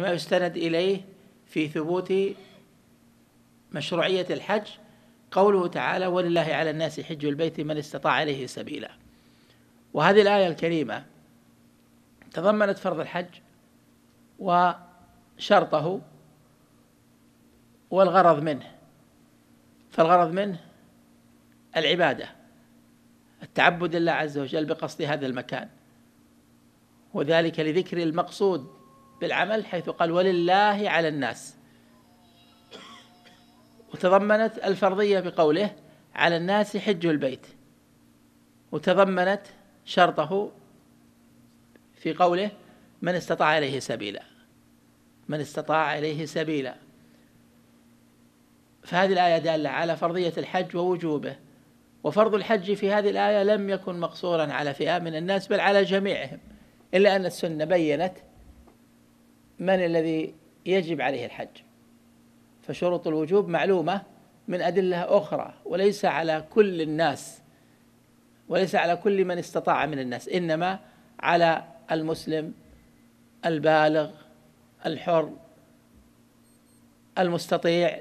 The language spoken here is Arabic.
ما يستند إليه في ثبوت مشروعية الحج قوله تعالى ولله على الناس حج البيت من استطاع إليه سبيلا وهذه الآية الكريمة تضمنت فرض الحج وشرطه والغرض منه فالغرض منه العبادة التعبد لله عز وجل بقصد هذا المكان وذلك لذكر المقصود بالعمل حيث قال ولله على الناس وتضمنت الفرضية بقوله على الناس حج البيت وتضمنت شرطه في قوله من استطاع إليه سبيلا من استطاع إليه سبيلا فهذه الآية دالة على فرضية الحج ووجوبه وفرض الحج في هذه الآية لم يكن مقصورا على فئة من الناس بل على جميعهم إلا أن السنة بينت من الذي يجب عليه الحج فشروط الوجوب معلومة من أدلة أخرى وليس على كل الناس وليس على كل من استطاع من الناس إنما على المسلم البالغ الحر المستطيع